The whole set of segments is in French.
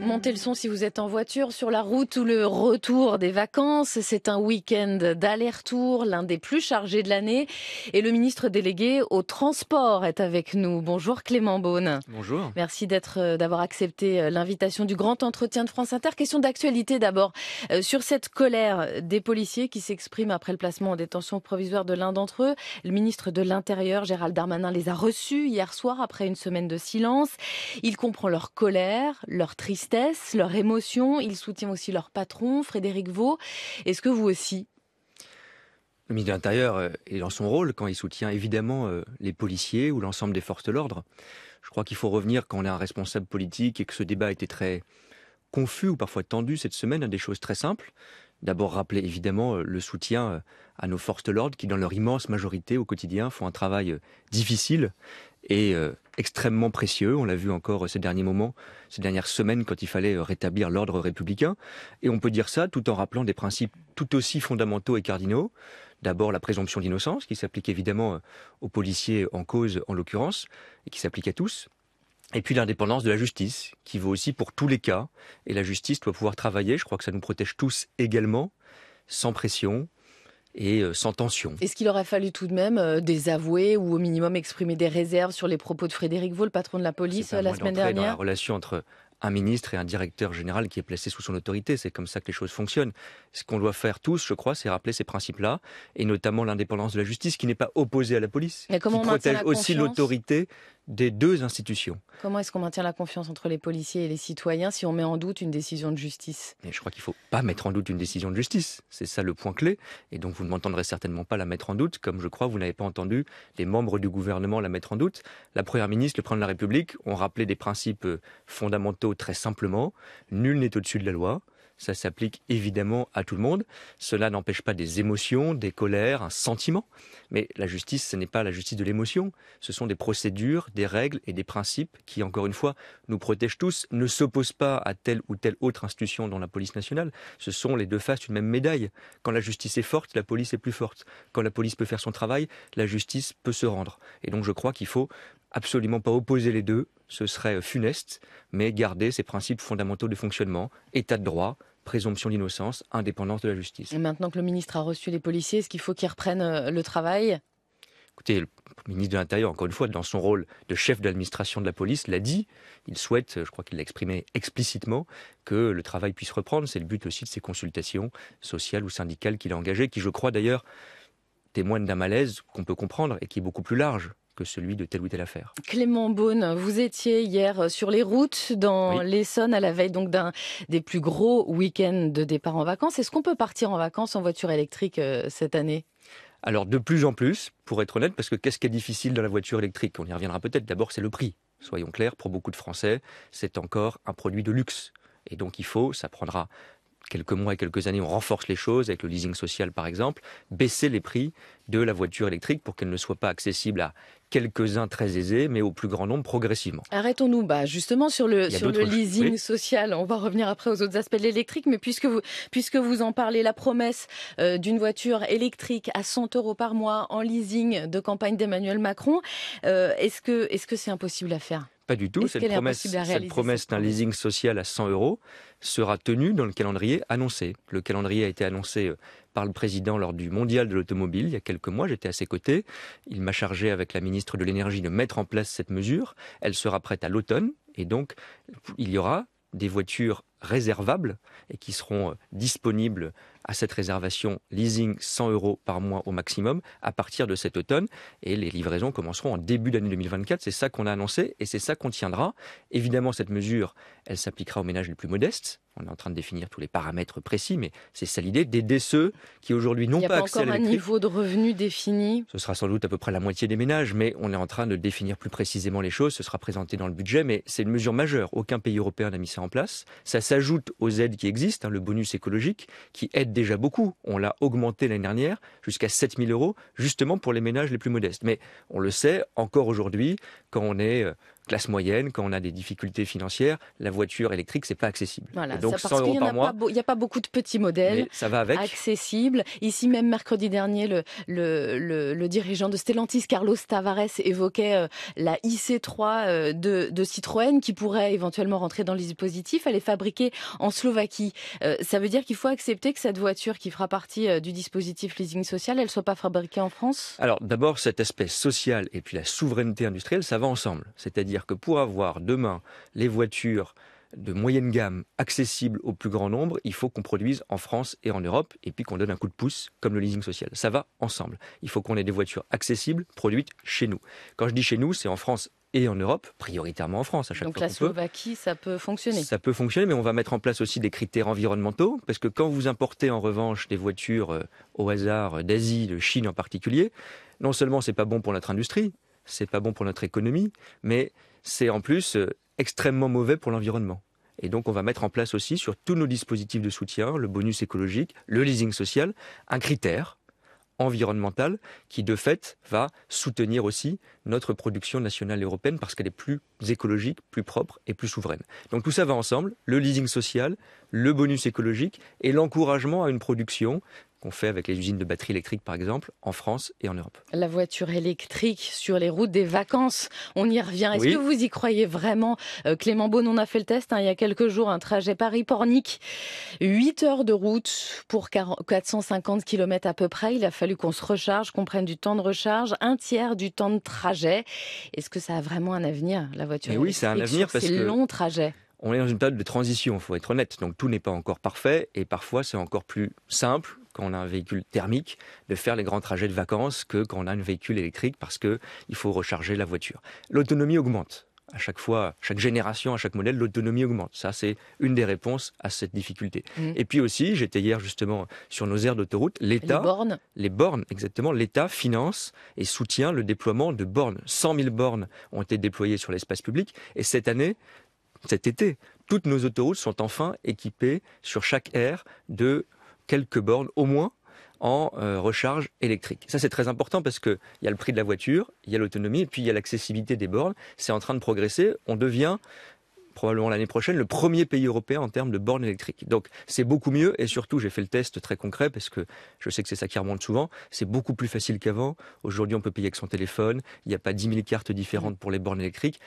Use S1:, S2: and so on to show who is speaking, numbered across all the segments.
S1: Mm. Montez le son si vous êtes en voiture, sur la route ou le retour des vacances. C'est un week-end d'aller-retour, l'un des plus chargés de l'année. Et le ministre délégué au transport est avec nous. Bonjour Clément Beaune. Bonjour. Merci euh, d'avoir accepté euh, l'invitation du grand entretien de France Inter. Question d'actualité d'abord. Euh, sur cette colère des policiers qui s'expriment après le placement en détention provisoire de l'un d'entre eux, le ministre de l'Intérieur, Gérald Darmanin, les a reçus hier soir après une semaine de silence. Il comprend leur colère, leur tristesse tristesse, leur émotion. Il soutient aussi leur patron, Frédéric Vaux. Est-ce que vous aussi
S2: Le ministre de l'Intérieur euh, est dans son rôle quand il soutient évidemment euh, les policiers ou l'ensemble des forces de l'ordre. Je crois qu'il faut revenir quand on est un responsable politique et que ce débat a été très confus ou parfois tendu cette semaine à des choses très simples. D'abord rappeler évidemment euh, le soutien à nos forces de l'ordre qui dans leur immense majorité au quotidien font un travail difficile et extrêmement précieux. On l'a vu encore ces derniers moments, ces dernières semaines, quand il fallait euh, rétablir l'ordre républicain. Et on peut dire ça tout en rappelant des principes tout aussi fondamentaux et cardinaux. D'abord la présomption d'innocence, qui s'applique évidemment euh, aux policiers en cause en l'occurrence, et qui s'applique à tous. Et puis l'indépendance de la justice, qui vaut aussi pour tous les cas. Et la justice doit pouvoir travailler, je crois que ça nous protège tous également, sans pression, et euh, sans tension.
S1: Est-ce qu'il aurait fallu tout de même euh, désavouer ou au minimum exprimer des réserves sur les propos de Frédéric Vaux, le patron de la police, euh, la semaine dernière dans la
S2: relation entre un ministre et un directeur général qui est placé sous son autorité. C'est comme ça que les choses fonctionnent. Ce qu'on doit faire tous, je crois, c'est rappeler ces principes-là, et notamment l'indépendance de la justice, qui n'est pas opposée à la police, et comment qui protège aussi l'autorité des deux institutions.
S1: Comment est-ce qu'on maintient la confiance entre les policiers et les citoyens si on met en doute une décision de justice
S2: Je crois qu'il ne faut pas mettre en doute une décision de justice. C'est ça le point clé. Et donc vous ne m'entendrez certainement pas la mettre en doute, comme je crois vous n'avez pas entendu les membres du gouvernement la mettre en doute. La Première ministre, le Président de la République ont rappelé des principes fondamentaux très simplement. Nul n'est au-dessus de la loi ça s'applique évidemment à tout le monde. Cela n'empêche pas des émotions, des colères, un sentiment. Mais la justice, ce n'est pas la justice de l'émotion. Ce sont des procédures, des règles et des principes qui, encore une fois, nous protègent tous, ne s'opposent pas à telle ou telle autre institution dont la police nationale. Ce sont les deux faces d'une même médaille. Quand la justice est forte, la police est plus forte. Quand la police peut faire son travail, la justice peut se rendre. Et donc je crois qu'il faut absolument pas opposer les deux, ce serait funeste, mais garder ces principes fondamentaux de fonctionnement, état de droit, présomption d'innocence, indépendance de la justice. Et maintenant que le ministre
S1: a reçu les policiers, est-ce qu'il faut qu'ils reprennent euh, le travail
S2: Écoutez, le ministre de l'Intérieur, encore une fois, dans son rôle de chef d'administration de la police, l'a dit. Il souhaite, euh, je crois qu'il l'a exprimé explicitement, que le travail puisse reprendre. C'est le but aussi de ces consultations sociales ou syndicales qu'il a engagées, qui, je crois d'ailleurs, témoignent d'un malaise qu'on peut comprendre et qui est beaucoup plus large celui de telle ou telle affaire.
S1: Clément Beaune, vous étiez hier euh, sur les routes dans l'Essonne à la veille donc d'un des plus gros week-ends de départ en vacances. Est-ce qu'on peut partir en vacances en voiture électrique euh, cette année
S2: alors de plus en plus, pour être honnête, parce que qu'est-ce qui est difficile dans la voiture électrique On y reviendra peut-être. D'abord, c'est le prix. Soyons clairs, pour beaucoup de Français, c'est encore un produit de luxe. Et donc il faut, ça prendra quelques mois et quelques années, on renforce les choses avec le leasing social par exemple, baisser les prix de la voiture électrique pour qu'elle ne soit pas accessible à quelques-uns très aisés, mais au plus grand nombre progressivement.
S1: Arrêtons-nous bah, justement sur le, leasing social. On va revenir après aux autres aspects de l'électrique, mais puisque vous, en parlez, la promesse euh, d'une voiture électrique à 100 euros par mois en leasing de campagne d'Emmanuel Macron, euh, est-ce que c'est impossible à faire
S2: pas du tout. Cette promesse, d'un leasing social à 100 euros sera tenue dans le calendrier annoncé. Le calendrier a été annoncé euh, par le président lors du Mondial de l'automobile il y a quelques mois. J'étais à ses côtés. Il m'a chargé avec la ministre de l'énergie de mettre en place cette mesure. Elle sera prête à l'automne et donc il y aura des voitures réservables et qui seront euh, disponibles à cette réservation leasing 100 euros par mois au maximum à partir de cet automne. Et les livraisons commenceront en début d'année 2024. C'est ça qu'on a annoncé et c'est ça qu'on tiendra. Évidemment, cette mesure, elle s'appliquera aux ménages les plus modestes. On est en train de définir tous les paramètres précis, mais c'est ça l'idée d'aider ceux qui aujourd'hui n'ont pas, accès à l'électricité. Il encore un niveau
S1: de revenu défini.
S2: Ce sera sans doute à peu près la moitié des ménages, mais on est en train de définir plus précisément les choses. Ce sera présenté dans le budget, mais c'est une mesure majeure. Aucun pays européen n'a mis ça en place. Ça s'ajoute aux aides qui existent, hein, le bonus écologique, qui aide des déjà beaucoup. On l'a augmenté l'année dernière jusqu'à 7000 000 euros, justement pour les ménages les plus modestes. Mais on le sait, encore aujourd'hui, quand on est euh, classe moyenne, quand on a des difficultés financières, la voiture électrique, c'est pas accessible. Voilà, donc parce 100 euros par mois.
S1: Il n'y a pas beaucoup de petits modèles. ça va Accessibles. Ici même mercredi dernier, le, le, le, dirigeant de Stellantis, Carlos Tavares, évoquait euh, la IC3 euh, de, de, Citroën qui pourrait éventuellement rentrer dans le dispositif. Elle est fabriquée en Slovaquie. Euh, ça veut dire qu'il faut accepter que cette voiture qui fera partie du dispositif leasing social, elle soit pas fabriquée en France
S2: Alors d'abord, cet aspect social et puis la souveraineté industrielle, ça va ensemble. C'est-à-dire c'est-à-dire que pour avoir demain les voitures de moyenne gamme accessibles au plus grand nombre, il faut qu'on produise en France et en Europe et puis qu'on donne un coup de pouce comme le leasing social. Ça va ensemble. Il faut qu'on ait des voitures accessibles produites chez nous. Quand je dis chez nous, c'est en France et en Europe, prioritairement en France à chaque Donc fois. Donc la
S1: Slovaquie, ça peut fonctionner. Ça
S2: peut fonctionner, mais on va mettre en place aussi des critères environnementaux, parce que quand vous importez en revanche des voitures euh, au hasard euh, d'Asie, de Chine en particulier, non seulement c'est pas bon pour notre industrie, c'est pas bon pour notre économie, mais c'est en plus euh, extrêmement mauvais pour l'environnement. Et donc, on va mettre en place aussi sur tous nos dispositifs de soutien, le bonus écologique, le leasing social, un critère environnemental qui, de fait, va soutenir aussi notre production nationale européenne parce qu'elle est plus écologique, plus propre et plus souveraine. Donc, tout ça va ensemble, le leasing social, le bonus écologique et l'encouragement à une production qu'on fait avec les usines de batteries électriques, par exemple, en France et en Europe.
S1: La voiture électrique sur les routes des vacances, on y revient. Est-ce que vous y croyez vraiment euh, Clément Beaune, on a fait le test hein, il y a quelques jours, un trajet Paris-Pornic, 8 heures de route pour 450 km à peu près. Il a fallu qu'on se recharge, qu'on prenne du temps de recharge, un tiers du temps de trajet. Est-ce que ça a vraiment un avenir, la voiture électrique Oui, c'est un avenir parce ces long trajet.
S2: on est dans une période de transition, il faut être honnête. Donc tout n'est pas encore parfait et parfois c'est encore plus simple quand on a un véhicule thermique de faire les grands trajets de vacances que quand on a un véhicule électrique parce qu'il faut recharger la voiture. L'autonomie augmente. À chaque fois, chaque génération, à chaque modèle, l'autonomie augmente. Ça, c'est une des réponses à cette difficulté. Mmh. Et puis aussi, j'étais hier justement sur nos aires d'autoroute, l'État... Les bornes Les bornes, exactement. L'État finance et soutient le déploiement de bornes. 100 000 bornes ont été déployées sur l'espace public. Et cette année, cet été, toutes nos autoroutes sont enfin équipées sur chaque aire de quelques bornes au moins en euh, recharge électrique. Ça, c'est très important parce qu'il y a le prix de la voiture, il y a l'autonomie, et puis il y a l'accessibilité des bornes. C'est en train de progresser. On devient probablement l'année prochaine, le premier pays européen en termes de bornes électriques. Donc c'est beaucoup mieux et surtout j'ai fait le test très concret parce que je sais que c'est ça qui remonte souvent, c'est beaucoup plus facile qu'avant. Aujourd'hui on peut payer avec son téléphone, il n'y a pas 10 000 cartes différentes pour les bornes électriques,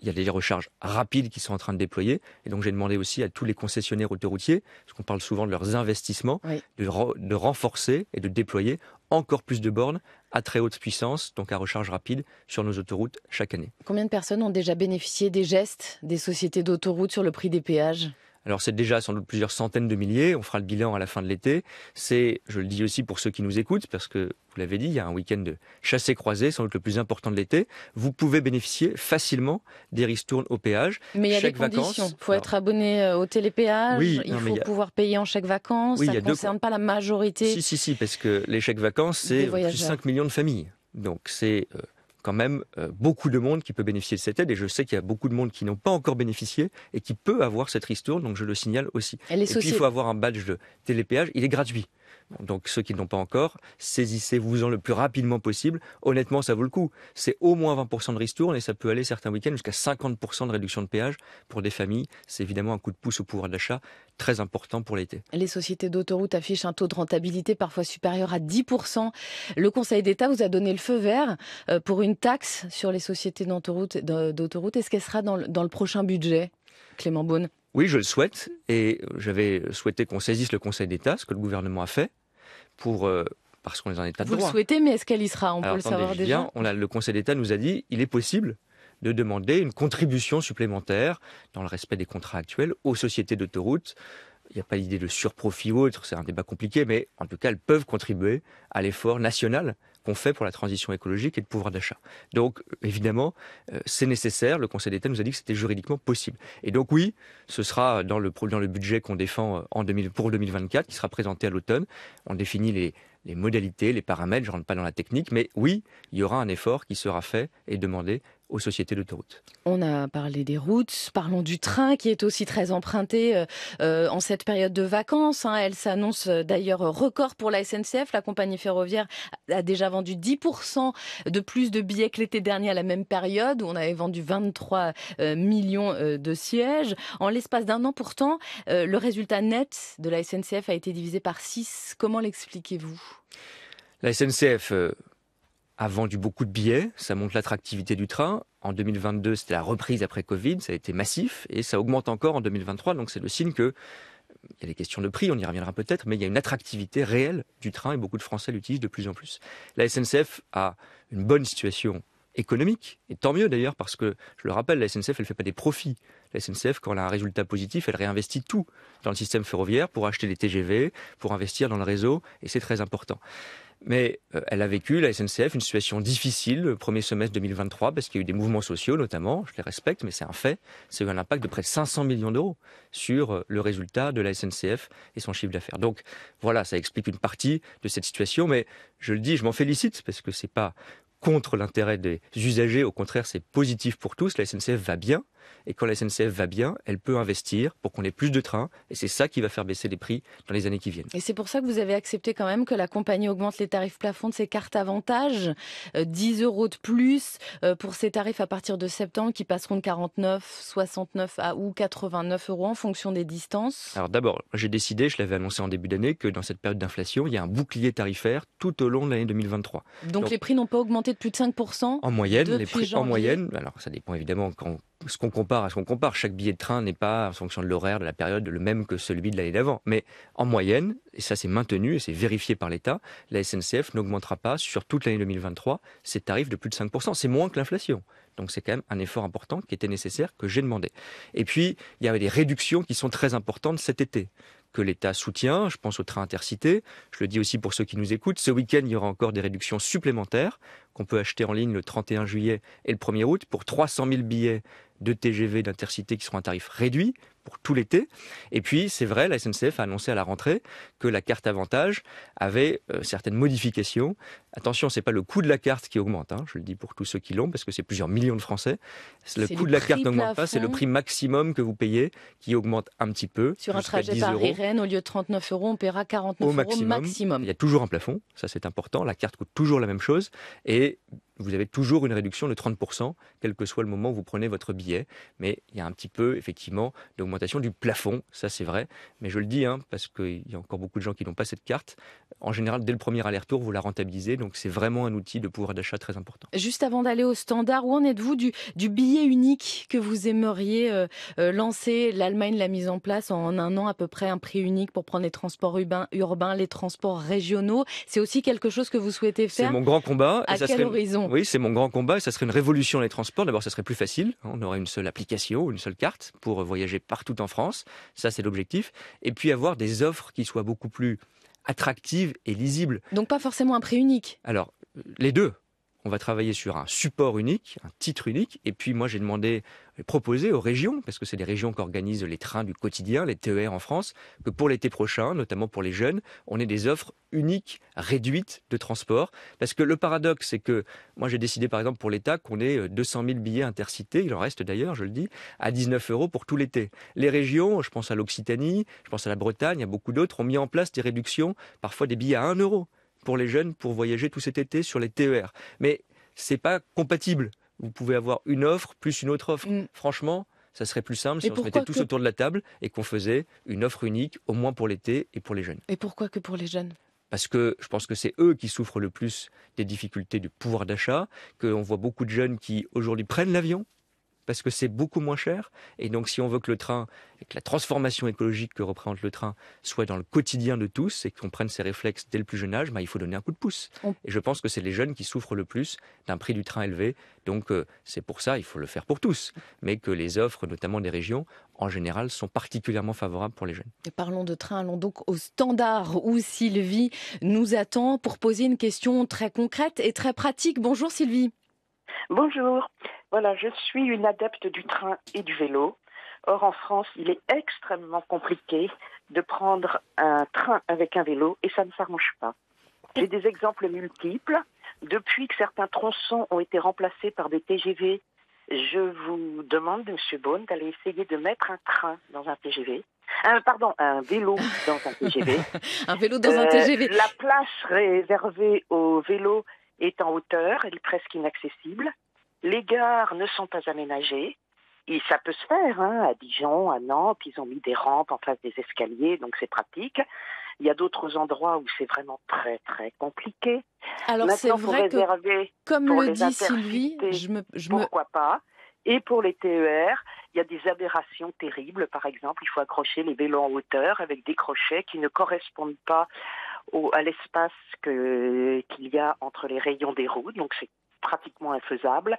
S2: il y a des recharges rapides qui sont en train de déployer et donc j'ai demandé aussi à tous les concessionnaires autoroutiers, parce qu'on parle souvent de leurs investissements, de renforcer et de déployer encore plus de bornes à très haute puissance, donc à recharge rapide, sur nos autoroutes chaque année.
S1: Combien de personnes ont déjà bénéficié des gestes des sociétés d'autoroutes sur le prix des péages
S2: alors c'est déjà sans doute plusieurs centaines de milliers, on fera le bilan à la fin de l'été. C'est, je le dis aussi pour ceux qui nous écoutent, parce que vous l'avez dit, il y a un week-end de chassé-croisé, sans doute le plus important de l'été. Vous pouvez bénéficier facilement des ristournes au péage. Mais il y a des conditions. Il
S1: faut être abonné euh, au télépéage, il faut pouvoir payer en chèque vacances. ça ne concerne pas la majorité. Si,
S2: si, si, parce que les chèques vacances, c'est 5 millions de familles. Donc c'est... Euh, quand même euh, beaucoup de monde qui peut bénéficier de cette aide. Et je sais qu'il y a beaucoup de monde qui n'ont pas encore bénéficié et qui peut avoir cette ristourne. Donc je le signale aussi. et puis il faut avoir un badge de télépéage. Il est gratuit donc ceux qui n'ont pas encore, saisissez-vous-en le plus rapidement possible. Honnêtement, ça vaut le coup. C'est au moins 20% de ristourne et ça peut aller certains week-ends jusqu'à 50% de réduction de péage pour des familles. C'est évidemment un coup de pouce au pouvoir d'achat très important pour l'été.
S1: Les sociétés d'autoroutes affichent un taux de rentabilité parfois supérieur à 10%. Le Conseil d'État vous a donné le feu vert euh, pour une taxe sur les sociétés d'autoroute. Est-ce qu'elle sera dans le prochain budget, Clément Beaune
S2: oui, je le souhaite, et j'avais souhaité qu'on saisisse le Conseil d'État, ce que le gouvernement a fait, euh, parce qu'on en Vous le souhaitez,
S1: mais est-ce qu'elle y sera On peut le savoir déjà.
S2: le Conseil d'État nous a dit il est possible de demander une contribution supplémentaire dans le respect des contrats actuels aux sociétés d'autoroutes. Il n'y a pas l'idée de surprofit ou autre, c'est un débat compliqué, mais en tout cas, elles peuvent contribuer à l'effort national fait pour la transition écologique et le pouvoir d'achat. Donc, évidemment, euh, c'est nécessaire. Le Conseil d'État nous a dit que c'était juridiquement possible. Et donc, oui, ce sera dans le, budget qu'on défend euh, en 2000, pour 2024, qui sera présenté à l'automne. On définit les, les modalités, les paramètres, je ne rentre pas dans la technique, mais oui, il y aura un effort qui sera fait et demandé aux sociétés d'autoroutes.
S1: On a parlé des routes, parlons du train qui est aussi très emprunté euh, euh, en cette période de vacances. Hein. Elle s'annonce euh, d'ailleurs record pour la SNCF. La compagnie ferroviaire a déjà vendu 10% de plus de billets que l'été dernier à la même période où on avait vendu 23 millions de sièges. En l'espace d'un an pourtant, le résultat net de la SNCF a été divisé par 6. Comment l'expliquez-vous
S2: La SNCF a vendu beaucoup de billets, ça montre l'attractivité du train. En 2022, c'était la reprise après Covid, ça a été massif et ça augmente encore en 2023. Donc c'est le signe que il y a des questions de prix, on y reviendra peut-être, mais il y a une attractivité réelle du train et beaucoup de Français l'utilisent de plus en plus. La SNCF a une bonne situation économique, et tant mieux d'ailleurs, parce que, je le rappelle, la SNCF, elle ne fait pas des profits. La SNCF, quand elle a un résultat positif, elle réinvestit tout dans le système ferroviaire pour acheter des TGV, pour investir dans le réseau, et c'est très important. Mais euh, elle a vécu, la SNCF, une situation difficile le premier semestre 2023 parce qu'il y a eu des mouvements sociaux notamment, je les respecte, mais c'est un fait. C'est eu un impact de près de 500 millions d'euros sur euh, le résultat de la SNCF et son chiffre d'affaires. Donc voilà, ça explique une partie de cette situation, mais je le dis, je m'en félicite parce que c'est pas contre l'intérêt des usagers. Au contraire, c'est positif pour tous. La SNCF va bien. Et quand la SNCF va bien, elle peut investir pour qu'on ait plus de trains. Et c'est ça qui va faire baisser les prix dans les années qui viennent.
S1: Et c'est pour ça que vous avez accepté quand même que la compagnie augmente les tarifs plafonds de ses cartes avantages. 10 euh, euros de plus euh, pour ces tarifs à partir de septembre qui passeront de 49, 69 à ou 89 euros en fonction des distances.
S2: Alors d'abord, j'ai décidé, je l'avais annoncé en début d'année, que dans cette période d'inflation, il y a un bouclier tarifaire tout au long de l'année 2023. Donc les
S1: prix n'ont pas augmenté de plus de 5% En moyenne, les prix, en moyenne,
S2: alors ça dépend évidemment quand, ce qu'on compare à ce qu'on compare. Chaque billet de train n'est pas, en fonction de l'horaire, de la période, le même que celui de l'année d'avant. Mais en moyenne, et ça c'est maintenu et c'est vérifié par l'État, la SNCF n'augmentera pas sur toute l'année 2023 ses tarifs de plus de 5%. C'est moins que l'inflation. Donc c'est quand même un effort important qui était nécessaire, que j'ai demandé. Et puis, il y avait des réductions qui sont très importantes cet été que l'État soutient. Je pense au trains intercités. Je le dis aussi pour ceux qui nous écoutent. Ce week-end, il y aura encore des réductions supplémentaires qu'on peut acheter en ligne le 31 juillet et le 1er août pour 300 000 billets de TGV d'intercité qui seront à tarif réduit pour tout l'été. Et puis, c'est vrai, la SNCF a annoncé à la rentrée que la carte avantage avait euh, certaines modifications. Attention, ce n'est pas le coût de la carte qui augmente, hein. je le dis pour tous ceux qui l'ont, parce que c'est plusieurs millions de Français. Le coût de la carte n'augmente pas, c'est le prix maximum que vous payez qui augmente un petit peu. Sur un trajet
S1: au lieu de 39 euros, on paiera 49 euros maximum.
S2: maximum. Il y a toujours un plafond, ça c'est important. La carte coûte toujours la même chose. Et vous avez toujours une réduction de 30%, quel que soit le moment où vous prenez votre billet. Mais il y a un petit peu, effectivement, d'augmentation du plafond, ça c'est vrai. Mais je le dis, hein, parce qu'il y a encore beaucoup de gens qui n'ont pas cette carte. En général, dès le premier aller-retour, vous la rentabilisez. Donc c'est vraiment un outil de pouvoir d'achat très important.
S1: Juste avant d'aller au standard, où en êtes-vous du, billet unique que vous aimeriez euh, euh, lancer L'Allemagne l'a mise en place en un an à peu près, un prix unique pour prendre les transports urbains, urbains les transports régionaux. C'est aussi quelque chose que vous souhaitez faire. C'est mon grand
S2: combat. À quel horizon oui, c'est mon grand combat. Ça serait une révolution les transports. D'abord, ça serait plus facile. On aurait une seule application, une seule carte pour voyager partout en France. Ça, c'est l'objectif. Et puis avoir des offres qui soient beaucoup plus attractives et lisibles. Donc
S1: pas forcément un prix unique.
S2: Alors, les deux on va travailler sur un support unique, un titre unique. Et puis moi, j'ai demandé, proposé aux régions, parce que c'est des régions qui organisent les trains du quotidien, les TER en France, que pour l'été prochain, notamment pour les jeunes, on ait des offres uniques, réduites de transport. Parce que le paradoxe, c'est que moi, j'ai décidé, par exemple, pour l'État, qu'on ait 200 euh, 000 billets intercités, il en reste d'ailleurs, je le dis, à 19 euros pour tout l'été. Les régions, je pense à l'Occitanie, je pense à la Bretagne, à beaucoup d'autres, ont mis en place des réductions, parfois des billets à 1 euro pour les jeunes pour voyager tout cet été sur les TER. Mais c'est pas compatible. Vous pouvez avoir une offre plus une autre offre. Mm. Franchement, ça serait plus simple si on se mettait tous autour de la table et qu'on faisait une offre unique, au moins pour l'été et pour les jeunes.
S1: Et pourquoi que pour les jeunes
S2: parce que je pense que c'est eux qui souffrent le plus des difficultés du pouvoir d'achat, qu'on voit beaucoup de jeunes qui aujourd'hui prennent l'avion parce que c'est beaucoup moins cher. Et donc, si on veut que le train, et que la transformation écologique que représente le train soit dans le quotidien de tous et qu'on prenne ses réflexes dès le plus jeune âge, bah, il faut donner un coup de pouce. Et je pense que c'est les jeunes qui souffrent le plus d'un prix du train élevé. Donc, euh, c'est pour ça, il faut le faire pour tous. Mais que les offres, notamment des régions, en général, sont particulièrement favorables pour les jeunes.
S1: Et parlons de train, allons donc au standard où Sylvie nous attend pour poser une question très concrète et très pratique. Bonjour Sylvie. Bonjour.
S3: Voilà, je suis une adepte du train et du vélo. Or, en France, il est extrêmement compliqué de prendre un train avec un vélo et ça ne s'arrange pas. J'ai des exemples multiples. Depuis que certains tronçons ont été remplacés par des TGV, je vous demande, M. Beaune, d'aller essayer de mettre un train dans un TGV. Euh, pardon, un vélo dans un TGV.
S1: un vélo dans un euh, TGV. La
S3: place réservée au vélo est en hauteur, elle est presque inaccessible. Les gares ne sont pas aménagées. Et ça peut se faire, hein, à Dijon, à Nantes, ils ont mis des rampes en face des escaliers, donc c'est pratique. Il y a d'autres endroits où c'est vraiment très très compliqué.
S1: Alors c'est vrai que, comme le dit Sylvie, je me, je
S3: pourquoi pas Et pour les TER, il y a des aberrations terribles. Par exemple, il faut accrocher les vélos en hauteur avec des crochets qui ne correspondent pas au, à l'espace qu'il y a entre les rayons des roues. Donc c'est pratiquement infaisable,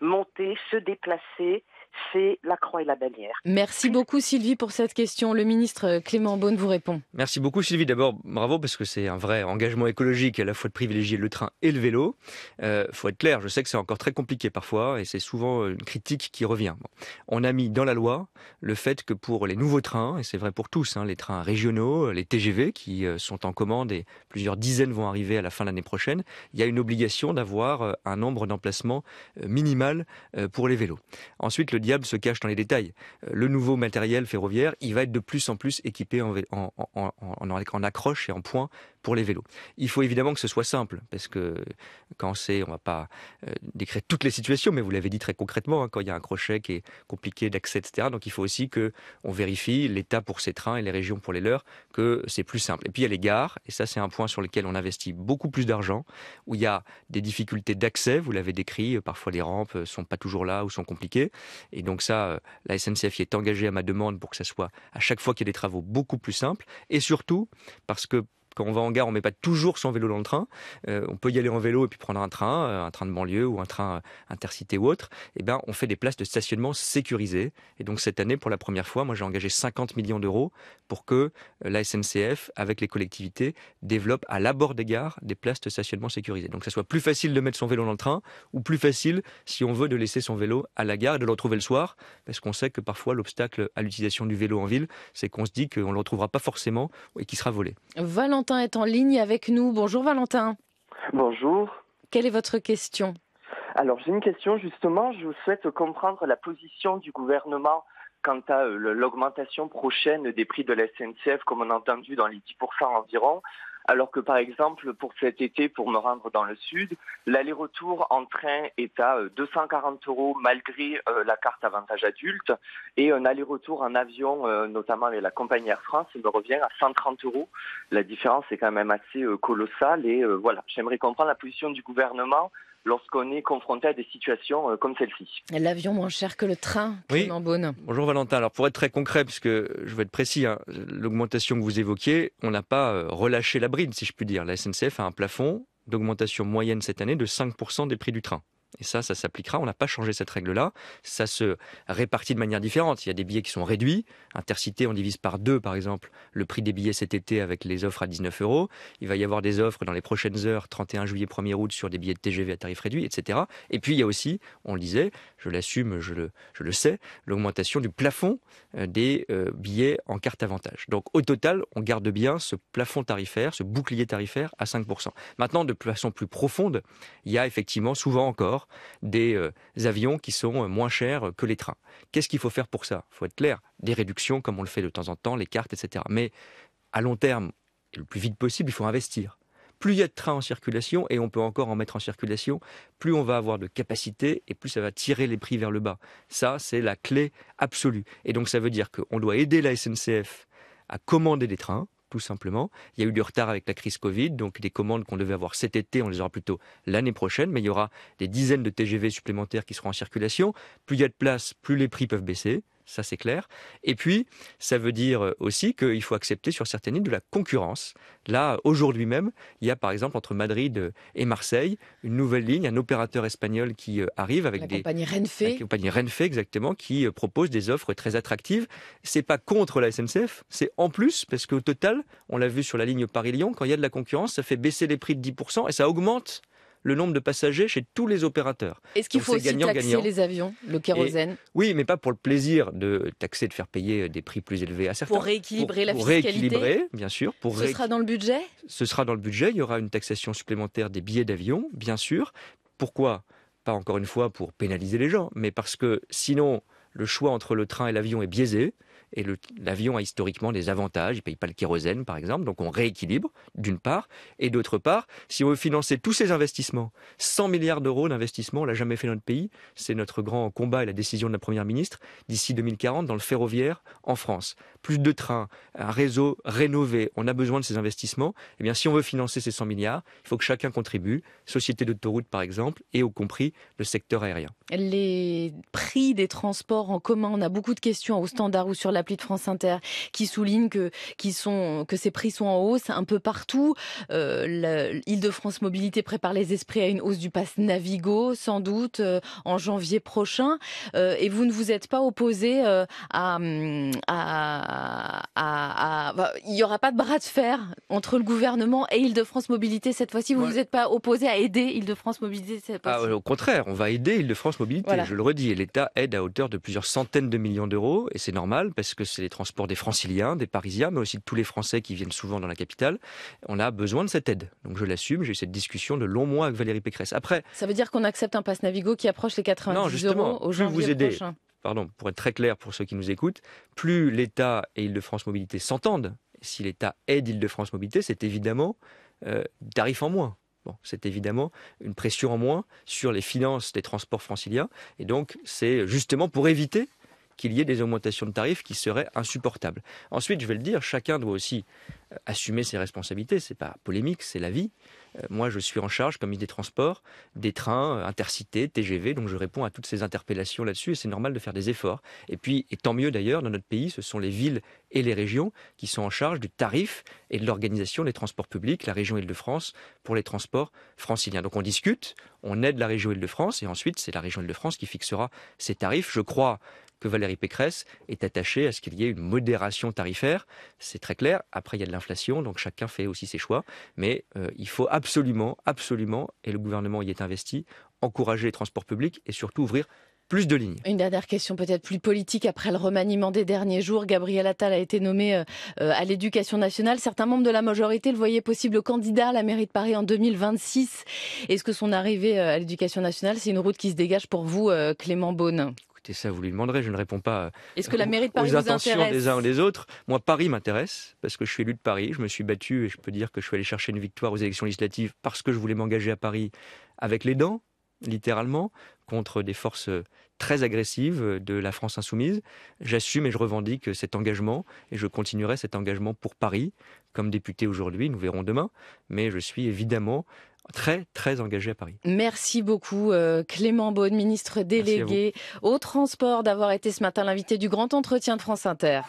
S3: monter, se déplacer, c'est la croix et la bannière.
S1: Merci beaucoup Sylvie pour cette question. Le ministre euh, Clément Beaune vous répond.
S2: Merci beaucoup Sylvie. D'abord, bravo parce que c'est un vrai engagement écologique à la fois de privilégier le train et le vélo. Il euh, faut être clair, je sais que c'est encore très compliqué parfois et c'est souvent euh, une critique qui revient. On a mis dans la loi le fait que pour les nouveaux trains, et c'est vrai pour tous, hein, les trains régionaux, les TGV qui sont en commande et plusieurs dizaines vont arriver à la fin de l'année prochaine, il y a une obligation d'avoir un nombre d'emplacements minimal pour les vélos. Ensuite, le diable se cache dans les détails. Euh, le nouveau matériel ferroviaire, il va être de plus en plus équipé en, en, accroche et en point pour les vélos. Il faut évidemment que ce soit simple, parce que quand c'est, on va pas euh, décrire toutes les situations, mais vous l'avez dit très concrètement, hein, quand il y a un crochet qui est compliqué d'accès, etc. Donc il faut aussi que on vérifie l'état pour ces trains et les régions pour les leurs, que c'est plus simple. Et puis il y a les gares, et ça c'est un point sur lequel on investit beaucoup plus d'argent, où il y a des difficultés d'accès, vous l'avez décrit, euh, parfois les rampes ne sont pas toujours là ou sont compliquées. Et donc ça, euh, la SNCF est engagée à ma demande pour que ça soit à chaque fois qu'il y a des travaux beaucoup plus simple. Et surtout, parce que quand on va en gare, on ne met pas toujours son vélo dans le train. Euh, on peut y aller en vélo et puis prendre un train, euh, un train de banlieue ou un train euh, intercité ou autre. Eh ben, on fait des places de stationnement sécurisées. Et donc cette année, pour la première fois, moi j'ai engagé 50 millions d'euros pour que la SNCF, avec les collectivités, développe à l'abord des gares des places de stationnement sécurisées. Donc ça soit plus facile de mettre son vélo dans le train ou plus facile, si on veut, de laisser son vélo à la gare et de le retrouver le soir. Parce qu'on sait que parfois l'obstacle à l'utilisation du vélo en ville, c'est qu'on se dit qu'on ne le retrouvera pas forcément et qu'il sera volé.
S1: Valentin est en ligne avec nous. Bonjour Valentin. Bonjour. Quelle est votre question
S3: Alors j'ai une question justement. Je souhaite comprendre la position du gouvernement quant à euh, l'augmentation prochaine des prix de la SNCF, comme on a entendu dans les 10% environ alors que par exemple pour cet été, pour me rendre dans le sud, l'aller-retour en train est à 240 euh, euros malgré euh, la carte avantage adulte, et un aller-retour en avion, euh, notamment avec la compagnie Air France, me revient à 130 euros. La différence est quand même assez colossale, et voilà, j'aimerais comprendre la position du gouvernement lorsqu'on est confronté à des situations euh, comme celle-ci.
S1: L'avion moins cher que le train,
S2: oui. en Bonjour Valentin. Alors pour être très concret, puisque je veux être précis, hein, l'augmentation que vous évoquiez, on n'a pas euh, relâché la bride, si je puis dire. La SNCF a un plafond d'augmentation moyenne cette année de 5% des prix du train. Et ça, ça s'appliquera. On n'a pas changé cette règle-là. Ça se répartit de manière différente. Il y a des billets qui sont réduits. Intercité, on divise par deux, par exemple, le prix des billets cet été avec les offres à 19 euros. Il va y avoir des offres dans les prochaines heures, 31 juillet, 1er août, sur des billets de TGV à tarif réduit, etc. Et puis, il y a aussi, on le disait, je l'assume, je le, je le sais, l'augmentation du plafond euh, des euh, billets en carte avantage. Donc, au total, on garde bien ce plafond tarifaire, ce bouclier tarifaire à 5%. Maintenant, de façon plus profonde, il y a effectivement souvent encore des euh, avions qui sont euh, moins chers euh, que les trains. Qu'est-ce qu'il faut faire pour ça Il faut être clair, des réductions comme on le fait de temps en temps, les cartes, etc. Mais à long terme, le plus vite possible, il faut investir. Plus il y a de trains en circulation, et on peut encore en mettre en circulation, plus on va avoir de capacité et plus ça va tirer les prix vers le bas. Ça, c'est la clé absolue. Et donc ça veut dire qu'on doit aider la SNCF à commander des trains, tout simplement. Il y a eu du retard avec la crise Covid, donc des commandes qu'on devait avoir cet été, on les aura plutôt l'année prochaine, mais il y aura des dizaines de TGV supplémentaires qui seront en circulation. Plus il y a de place, plus les prix peuvent baisser ça c'est clair. Et puis, ça veut dire euh, aussi qu'il faut accepter sur certaines lignes de la concurrence. Là, aujourd'hui même, il y a par exemple entre Madrid euh, et Marseille une nouvelle ligne, un opérateur espagnol qui euh, arrive avec la des compagnie Renfe, la compagnie Renfe exactement, qui propose des offres très attractives. C'est pas contre la SNCF, c'est en plus parce qu'au total, on l'a vu sur la ligne Paris-Lyon, quand il y a de la concurrence, ça fait baisser les prix de 10% et ça augmente le nombre de passagers chez tous les opérateurs. Est-ce qu'il faut aussi taxer les
S1: avions, le kérosène
S2: Oui, mais pas pour le plaisir de taxer, de faire payer euh, des prix plus élevés à certains. Pour rééquilibrer la pour rééquilibrer, bien sûr. Ce sera dans le budget Ce sera dans le budget. Il y aura une taxation supplémentaire des billets d'avion, bien sûr. Pourquoi Pas encore une fois pour pénaliser les gens, mais parce que sinon le choix entre le train et l'avion est biaisé. Et l'avion a historiquement des avantages. Il ne paye pas le kérosène, par exemple. Donc on rééquilibre, d'une part. Et d'autre part, si on veut financer tous ces investissements, 100 milliards d'euros d'investissement, on l'a jamais fait dans notre pays. C'est notre grand combat et la décision de la Première ministre d'ici 2040 dans le ferroviaire en France. Plus de trains, un réseau rénové. On a besoin de ces investissements. et eh bien, si on veut financer ces 100 milliards, il faut que chacun contribue. Société d'autoroute, par exemple, et au compris le secteur aérien.
S1: Les prix des transports en commun, on a beaucoup de questions au standard ou sur la l'appli de France Inter, qui souligne que, qui sont, que ces prix sont en hausse un peu partout. Euh, Île-de-France Mobilité prépare les esprits à une hausse du pass Navigo, sans doute, euh, en janvier prochain. Euh, et vous ne vous êtes pas opposé euh, à, à, Il n'y aura pas de bras de fer entre le gouvernement et Île-de-France Mobilité cette fois-ci. Vous ne vous êtes pas opposé à aider Île-de-France Mobilité cette fois-ci
S2: ah, Au contraire, on va aider Île-de-France Mobilité. Je le redis, l'État aide à hauteur de plusieurs centaines de millions d'euros, et c'est normal parce parce que c'est les transports des franciliens, des parisiens, mais aussi de tous les Français qui viennent souvent dans la capitale. On a besoin de cette aide. Donc je l'assume, j'ai eu cette discussion de longs mois avec Valérie Pécresse. Après.
S1: Ça veut dire qu'on accepte un passe Navigo qui approche les 90 non, justement, euros au vous aider, prochain
S2: pardon, pour être très clair pour ceux qui nous écoutent, plus l'État et Île-de-France Mobilité s'entendent, si l'État aide Île-de-France Mobilité, c'est évidemment euh, tarif en moins. Bon, c'est évidemment une pression en moins sur les finances des transports franciliens. Et donc, c'est justement pour éviter qu'il y ait des augmentations de tarifs qui seraient insupportables. Ensuite, je vais le dire, chacun doit aussi euh, assumer ses responsabilités. C'est pas polémique, c'est la vie. Euh, moi, je suis en charge, comme ministre des Transports, des trains, euh, intercités, TGV, donc je réponds à toutes ces interpellations là-dessus et c'est normal de faire des efforts. Et puis, et tant mieux d'ailleurs, dans notre pays, ce sont les villes et les régions qui sont en charge du tarif et de l'organisation des transports publics, la région Île-de-France pour les transports franciliens. Donc on discute, on aide la région Île-de-France et ensuite c'est la région Île-de-France qui fixera ses tarifs. Je crois que Valérie Pécresse est attachée à ce qu'il y ait une modération tarifaire. C'est très clair. Après, il y a de l'inflation, donc chacun fait aussi ses choix. Mais euh, il faut absolument, absolument, et le gouvernement y est investi, encourager les transports publics et surtout ouvrir plus de lignes.
S1: Une dernière question peut-être plus politique après le remaniement des derniers jours. Gabriel Attal a été nommé euh, euh, à l'éducation nationale. Certains membres de la majorité le voyaient possible candidat à la mairie de Paris en 2026. Est-ce que son arrivée à l'éducation nationale, c'est une route qui se dégage pour vous, Clément
S2: Beaune et ça vous lui demanderez, je ne réponds pas euh, Est-ce que la mairie de Paris aux intentions des uns ou des autres. Moi, Paris m'intéresse, parce que je suis élu de Paris, je me suis battu, et je peux dire que je suis allé chercher une victoire aux élections législatives parce que je voulais m'engager à Paris avec les dents, littéralement, contre des forces euh, très agressives euh, de la France insoumise. J'assume et je revendique cet engagement, et je continuerai cet engagement pour Paris, comme député aujourd'hui, nous verrons demain, mais je suis évidemment très, très engagé à Paris.
S1: Merci beaucoup, euh, Clément Beaune, ministre délégué au transport, d'avoir été ce matin l'invité du grand entretien de France Inter.